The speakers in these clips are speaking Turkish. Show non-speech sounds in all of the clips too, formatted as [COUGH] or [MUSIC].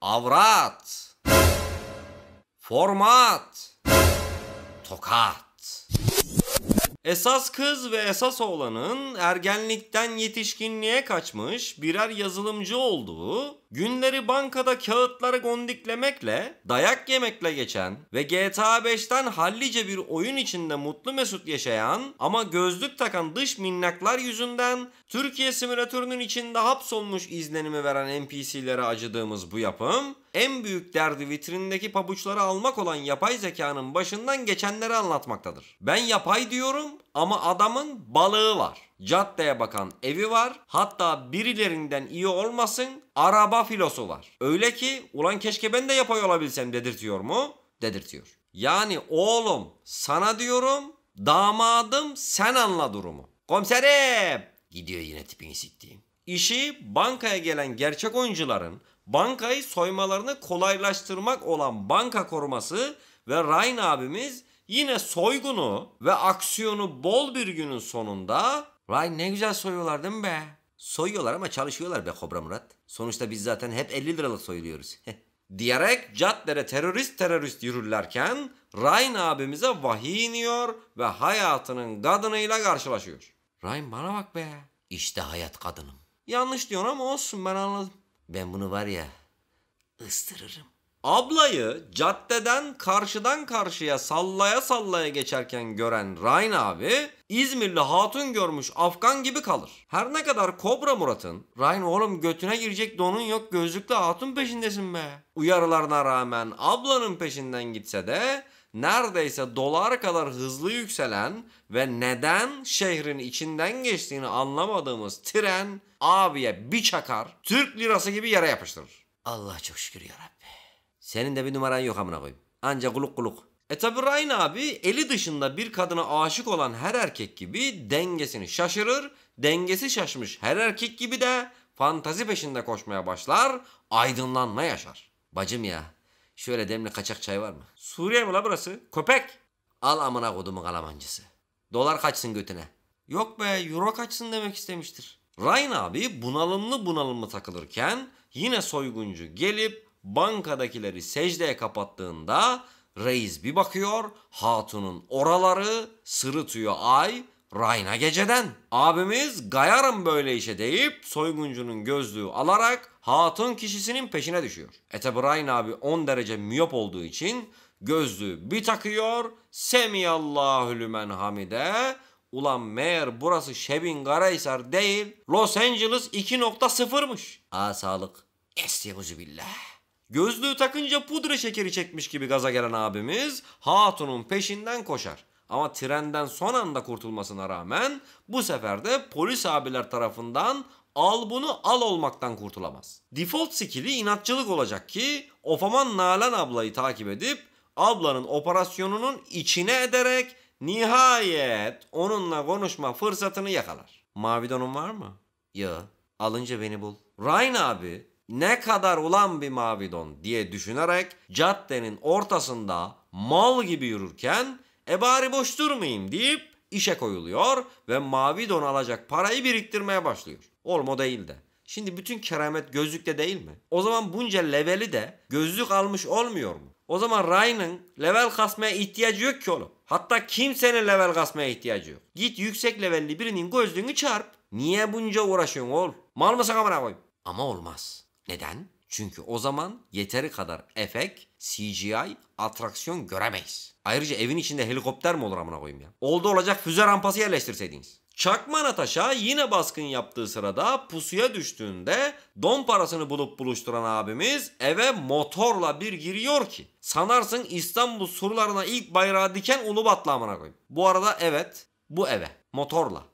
Avrat Format Tokat Esas kız ve esas oğlanın ergenlikten yetişkinliğe kaçmış birer yazılımcı olduğu Günleri bankada kağıtları gondiklemekle, dayak yemekle geçen ve GTA 5'ten hallice bir oyun içinde mutlu mesut yaşayan ama gözlük takan dış minnaklar yüzünden Türkiye simülatörünün içinde hapsolmuş izlenimi veren NPC'lere acıdığımız bu yapım, en büyük derdi vitrindeki pabuçları almak olan yapay zekanın başından geçenleri anlatmaktadır. Ben yapay diyorum ama adamın balığı var caddeye bakan evi var. Hatta birilerinden iyi olmasın araba filosu var. Öyle ki ulan keşke ben de yapay olabilsem dedirtiyor mu? Dedirtiyor. Yani oğlum sana diyorum damadım sen anla durumu. Komiserim gidiyor yine tipini sittiğim. İşi bankaya gelen gerçek oyuncuların bankayı soymalarını kolaylaştırmak olan banka koruması ve Ryan abimiz yine soygunu ve aksiyonu bol bir günün sonunda Vay ne güzel soyuyorlar değil mi be? Soyuyorlar ama çalışıyorlar be Kobra Murat. Sonuçta biz zaten hep 50 liralık soyuluyoruz. Diyerek caddelere terörist terörist yürürlerken Ryan abimize vahiy iniyor ve hayatının kadınıyla karşılaşıyor. Ryan bana bak be. İşte hayat kadınım. Yanlış diyorsun ama olsun ben anladım. Ben bunu var ya ıstırırım. Ablayı caddeden karşıdan karşıya sallaya sallaya geçerken gören Ryan abi İzmirli hatun görmüş Afgan gibi kalır. Her ne kadar Kobra Murat'ın Ryan oğlum götüne girecek donun yok gözlüklü hatun peşindesin be. Uyarılarına rağmen ablanın peşinden gitse de neredeyse dolar kadar hızlı yükselen ve neden şehrin içinden geçtiğini anlamadığımız tren abiye bir çakar Türk lirası gibi yere yapıştırır. Allah çok şükür yarabbi. Senin de bir numaran yok amına koyayım. Anca kuluk kuluk. E tabi Ryan abi eli dışında bir kadına aşık olan her erkek gibi dengesini şaşırır. Dengesi şaşmış her erkek gibi de fantazi peşinde koşmaya başlar. Aydınlanma yaşar. Bacım ya şöyle demli kaçak çay var mı? Suriye mi la burası? Köpek. Al amına kodumun kalamancısı. Dolar kaçsın götüne. Yok be euro kaçsın demek istemiştir. Ryan abi bunalımlı bunalımlı takılırken yine soyguncu gelip bankadakileri secdeye kapattığında reis bir bakıyor hatunun oraları sırıtıyor ay Rayna geceden. Abimiz gayarım böyle işe deyip soyguncunun gözlüğü alarak hatun kişisinin peşine düşüyor. E tabi Rayna abi 10 derece miyop olduğu için gözlüğü bir takıyor. Semiyallahu lümen hamide. Ulan meğer burası Şebin Karahisar değil Los Angeles 2.0'mış. a sağlık. Estağfirullah. Gözlüğü takınca pudra şekeri çekmiş gibi gaza gelen abimiz hatunun peşinden koşar. Ama trenden son anda kurtulmasına rağmen bu sefer de polis abiler tarafından al bunu al olmaktan kurtulamaz. Default skill'i inatçılık olacak ki Ofaman Nalan ablayı takip edip ablanın operasyonunun içine ederek nihayet onunla konuşma fırsatını yakalar. Mavidon'un var mı? Ya alınca beni bul. Ryan abi ne kadar ulan bir mavidon diye düşünerek caddenin ortasında mal gibi yürürken e bari boş durmayayım deyip işe koyuluyor ve mavi alacak parayı biriktirmeye başlıyor. Olma değil de. Şimdi bütün keramet gözlükte değil mi? O zaman bunca leveli de gözlük almış olmuyor mu? O zaman Ryan'ın level kasmaya ihtiyacı yok ki oğlum. Hatta kimsenin level kasmaya ihtiyacı yok. Git yüksek levelli birinin gözlüğünü çarp. Niye bunca uğraşıyorsun oğlum? Mal mısın amına koyayım? Ama olmaz. Neden? Çünkü o zaman yeteri kadar efek, CGI, atraksiyon göremeyiz. Ayrıca evin içinde helikopter mi olur amına koyayım ya? Oldu olacak füze rampası yerleştirseydiniz. Çakman Ataşa yine baskın yaptığı sırada pusuya düştüğünde don parasını bulup buluşturan abimiz eve motorla bir giriyor ki. Sanarsın İstanbul surlarına ilk bayrağı diken Ulubatlı amına koyayım. Bu arada evet bu eve motorla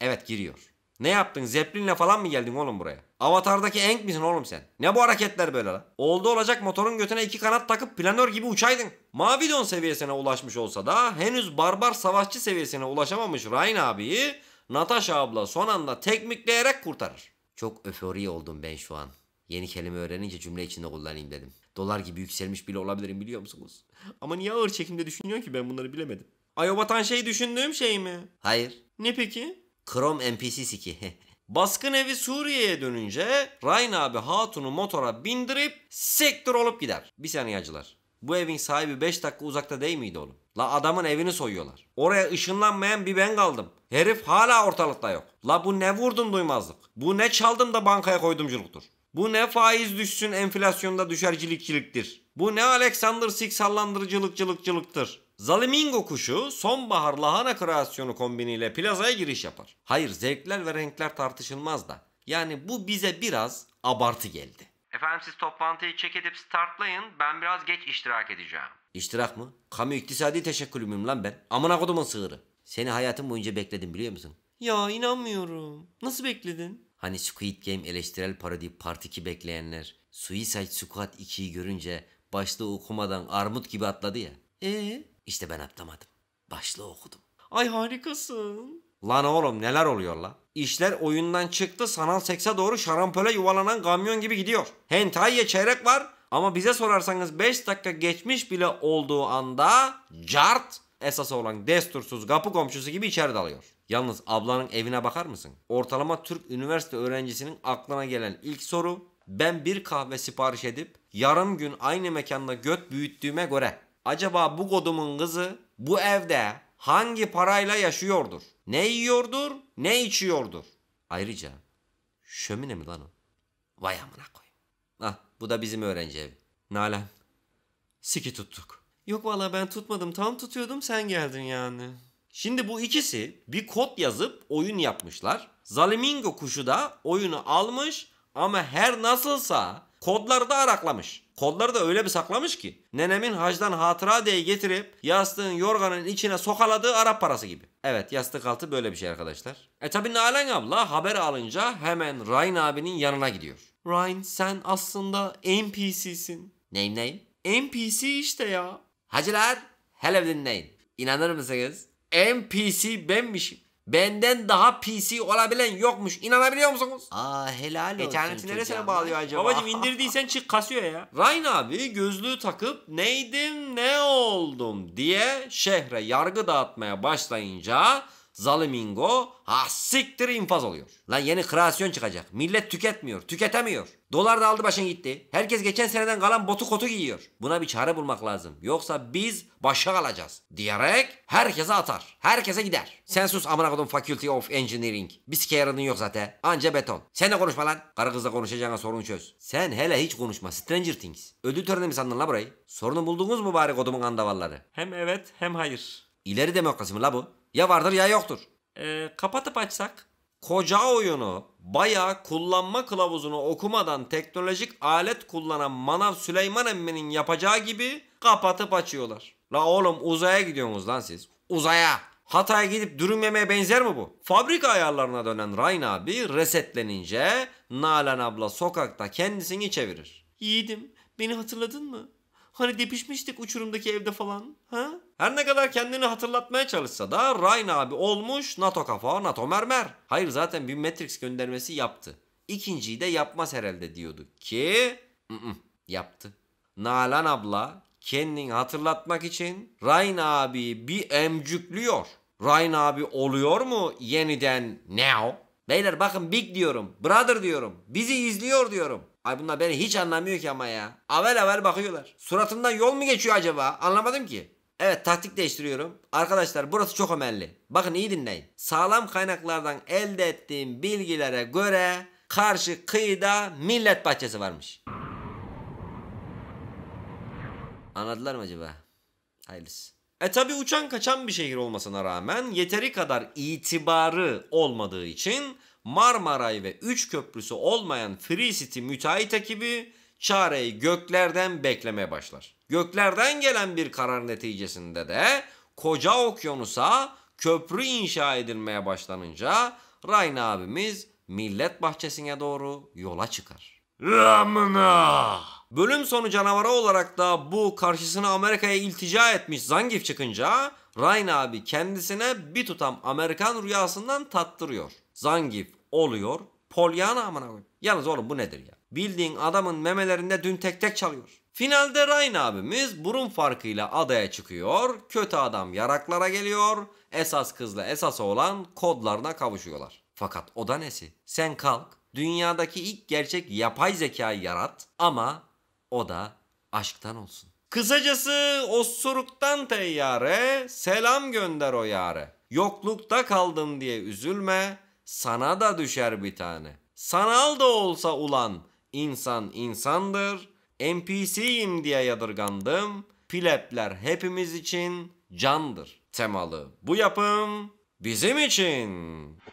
evet giriyor. Ne yaptın? Zeplinle falan mı geldin oğlum buraya? Avatardaki Enk misin oğlum sen? Ne bu hareketler böyle la? Oldu olacak motorun götüne iki kanat takıp planör gibi uçaydın. mavidon seviyesine ulaşmış olsa da henüz barbar savaşçı seviyesine ulaşamamış Ryan abiyi Natasha abla son anda tekmikleyerek kurtarır. Çok öfori oldum ben şu an. Yeni kelime öğrenince cümle içinde kullanayım dedim. Dolar gibi yükselmiş bile olabilirim biliyor musunuz? Ama niye ağır çekimde düşünüyorsun ki ben bunları bilemedim. Ayobatan şey düşündüğüm şey mi? Hayır. Ne peki? Chrome NPC'si ki. [LAUGHS] Baskın evi Suriye'ye dönünce Ryan abi hatunu motora bindirip sektör olup gider. Bir saniye acılar. Bu evin sahibi 5 dakika uzakta değil miydi oğlum? La adamın evini soyuyorlar. Oraya ışınlanmayan bir ben kaldım. Herif hala ortalıkta yok. La bu ne vurdum duymazlık. Bu ne çaldım da bankaya koydumculuktur. Bu ne faiz düşsün enflasyonda düşercilikçiliktir. Bu ne Alexander Six sallandırıcılıkçılıkçılıktır. Zalimingo kuşu sonbahar lahana kreasyonu kombiniyle plazaya giriş yapar. Hayır zevkler ve renkler tartışılmaz da. Yani bu bize biraz abartı geldi. Efendim siz toplantıyı çek edip startlayın ben biraz geç iştirak edeceğim. İştirak mı? Kamu iktisadi teşekkülü lan ben? Amına kodumun sığırı. Seni hayatım boyunca bekledim biliyor musun? Ya inanmıyorum. Nasıl bekledin? Hani Squid Game eleştirel parodi Part 2 bekleyenler Suicide Squad 2'yi görünce başlığı okumadan armut gibi atladı ya. Ee? İşte ben atlamadım. Başlığı okudum. Ay harikasın. Lan oğlum neler oluyor la? İşler oyundan çıktı sanal sekse doğru şarampole yuvalanan kamyon gibi gidiyor. Hentai'ye çeyrek var ama bize sorarsanız 5 dakika geçmiş bile olduğu anda cart esas olan destursuz kapı komşusu gibi içeri dalıyor. Yalnız ablanın evine bakar mısın? Ortalama Türk üniversite öğrencisinin aklına gelen ilk soru ben bir kahve sipariş edip yarım gün aynı mekanda göt büyüttüğüme göre acaba bu godumun kızı bu evde hangi parayla yaşıyordur? Ne yiyordur, ne içiyordur? Ayrıca şömine mi lan o? Vay amına koy. Ah bu da bizim öğrenci evi. Nalan. Siki tuttuk. Yok valla ben tutmadım tam tutuyordum sen geldin yani. Şimdi bu ikisi bir kod yazıp oyun yapmışlar. Zalimingo kuşu da oyunu almış ama her nasılsa Kodları da araklamış. Kodları da öyle bir saklamış ki. Nenemin hacdan hatıra diye getirip yastığın yorganın içine sokaladığı Arap parası gibi. Evet yastık altı böyle bir şey arkadaşlar. E tabi Nalan abla haber alınca hemen Ryan abinin yanına gidiyor. Ryan sen aslında NPC'sin. Neyim neyim? NPC işte ya. Hacılar hele dinleyin. İnanır mısınız? NPC benmişim. Benden daha PC olabilen yokmuş. İnanabiliyor musunuz? Aa helal olsun. İnterneti neresine bağlıyor acaba? Babacım indirdiysen çık kasıyor ya. Ryan abi gözlüğü takıp neydim ne oldum diye şehre yargı dağıtmaya başlayınca Zalimingo hassiktir infaz oluyor. Lan yeni kreasyon çıkacak. Millet tüketmiyor, tüketemiyor. Dolar da aldı başını gitti. Herkes geçen seneden kalan botu kotu giyiyor. Buna bir çare bulmak lazım. Yoksa biz başa kalacağız diyerek herkese atar. Herkese gider. Sen sus amına kodum Faculty of Engineering. Bir sikerinin yok zaten. Anca beton. Sen de konuşma lan. Karı kızla konuşacağına sorunu çöz. Sen hele hiç konuşma. Stranger Things. Ödül töreni mi sandın la burayı? Sorunu buldunuz mu bari kodumun andavalları? Hem evet hem hayır. İleri demokrasi mi la bu? Ya vardır ya yoktur. Ee, kapatıp açsak? Koca oyunu bayağı kullanma kılavuzunu okumadan teknolojik alet kullanan Manav Süleyman emminin yapacağı gibi kapatıp açıyorlar. La oğlum uzaya gidiyorsunuz lan siz. Uzaya. Hatay'a gidip dürüm yemeye benzer mi bu? Fabrika ayarlarına dönen Rayn abi resetlenince Nalan abla sokakta kendisini çevirir. Yiğidim beni hatırladın mı? Hani depişmiştik uçurumdaki evde falan. Ha? Her ne kadar kendini hatırlatmaya çalışsa da Ryan abi olmuş NATO kafa NATO mermer. Hayır zaten bir Matrix göndermesi yaptı. İkinciyi de yapmaz herhalde diyordu ki ı-ı, yaptı. Nalan abla kendini hatırlatmak için Ryan abi bir emcüklüyor. Ryan abi oluyor mu yeniden Neo? Beyler bakın big diyorum, brother diyorum, bizi izliyor diyorum. Ay bunlar beni hiç anlamıyor ki ama ya. Avel avel bakıyorlar. Suratımdan yol mu geçiyor acaba? Anlamadım ki. Evet taktik değiştiriyorum. Arkadaşlar burası çok önemli. Bakın iyi dinleyin. Sağlam kaynaklardan elde ettiğim bilgilere göre karşı kıyıda millet bahçesi varmış. Anladılar mı acaba? Hayırlısı. E tabi uçan kaçan bir şehir olmasına rağmen yeteri kadar itibarı olmadığı için Marmaray ve üç köprüsü olmayan Free City müteahhit ekibi çareyi göklerden beklemeye başlar. Göklerden gelen bir karar neticesinde de koca okyanusa köprü inşa edilmeye başlanınca Rain abimiz millet bahçesine doğru yola çıkar. Ramına! Bölüm sonu canavara olarak da bu karşısına Amerika'ya iltica etmiş Zangif çıkınca Ryan abi kendisine bir tutam Amerikan rüyasından tattırıyor. Zangif oluyor. Polyana amına koyayım. Yalnız oğlum bu nedir ya? Bildiğin adamın memelerinde dün tek tek çalıyor. Finalde Ryan abimiz burun farkıyla adaya çıkıyor. Kötü adam yaraklara geliyor. Esas kızla esas olan kodlarına kavuşuyorlar. Fakat o da nesi? Sen kalk dünyadaki ilk gerçek yapay zekayı yarat ama o da aşktan olsun. Kısacası o osuruktan teyyare selam gönder o yare. Yoklukta kaldım diye üzülme sana da düşer bir tane. Sanal da olsa ulan insan insandır. NPC'yim diye yadırgandım. Plepler hepimiz için candır temalı bu yapım bizim için.